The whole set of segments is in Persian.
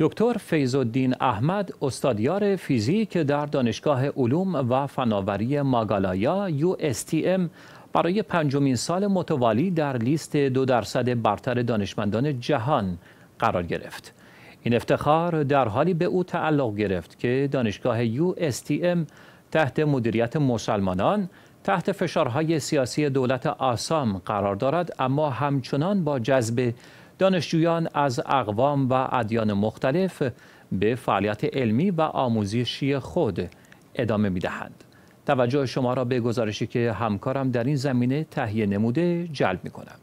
دکتر فیضالدین احمد استادیار فیزیک در دانشگاه علوم و فناوری ماگالایا یو برای پنجمین سال متوالی در لیست دو درصد برتر دانشمندان جهان قرار گرفت. این افتخار در حالی به او تعلق گرفت که دانشگاه یو تحت مدیریت مسلمانان تحت فشارهای سیاسی دولت آسام قرار دارد اما همچنان با جذب دانشجویان از اقوام و ادیان مختلف به فعالیت علمی و آموزشی خود ادامه می دهند. توجه شما را به گزارشی که همکارم در این زمینه تهیه نموده جلب می کنم.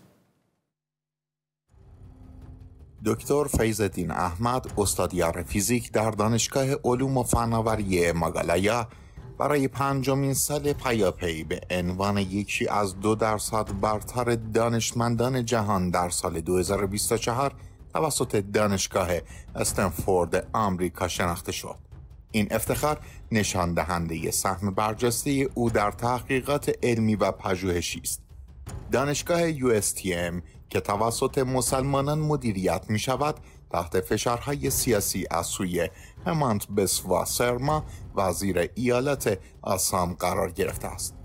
دکتر فیض احمد استادیار فیزیک در دانشگاه علوم و فناوری ماگالایا برای پنجمین سال پیاپی به عنوان یکی از دو درصد برتر دانشمندان جهان در سال 2024 توسط دانشگاه استنفورد آمریکا شناخته شد. این افتخار نشان دهنده سهم برجسته او در تحقیقات علمی و پژوهشی است. دانشگاه ایم که توسط مسلمانان مدیریت می شود تحت فشارهای سیاسی از سوی همانت بسوا سرما وزیر ایالت آسام قرار گرفته است.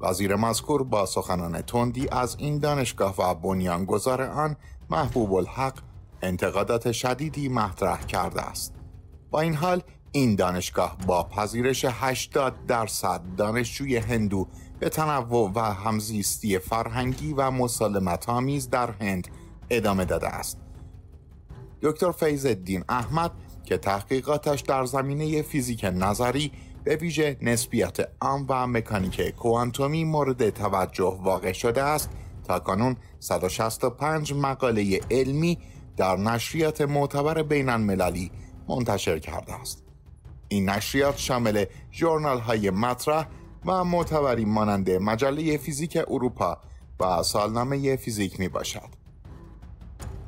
وزیر مذکور با سخنان تندی از این دانشگاه و بنیانگذار آن محبوب الحق انتقادات شدیدی مطرح کرده است. با این حال این دانشگاه با پذیرش 80 درصد دانشجوی هندو به تنوع و همزیستی فرهنگی و مسالمت آمیز در هند ادامه داده است. دکتر فیض الدین احمد که تحقیقاتش در زمینه فیزیک نظری به ویژه نسبیت آن و مکانیک کوانتومی مورد توجه واقع شده است تا کانون 165 مقاله علمی در نشریات معتبر بین منتشر کرده است. این نشریات شامل جورنال های مطرح و معتبری مانند مجله فیزیک اروپا و سالنامه فیزیک می باشد.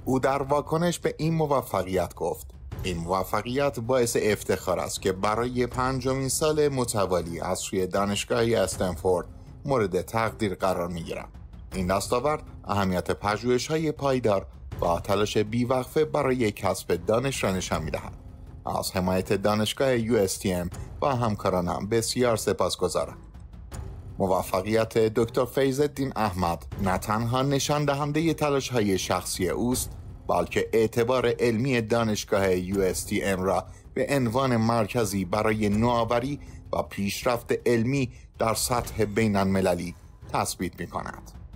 او در واکنش به این موفقیت گفت این موفقیت باعث افتخار است که برای پنجمین سال متوالی از سوی دانشگاه استنفورد مورد تقدیر قرار می گیرم. این دستاورد اهمیت پژوهش‌های پایدار و تلاش بیوقفه برای کسب دانش را نشان می‌دهد. از حمایت دانشگاه USTM و همکارانم بسیار سپاسگزارم. موفقیت دکتر فیزالدین احمد نه تنها نشان دهنده تلاش های شخصی اوست بلکه اعتبار علمی دانشگاه USTM را به عنوان مرکزی برای نوآوری و پیشرفت علمی در سطح بین المللی تثبیت می کند.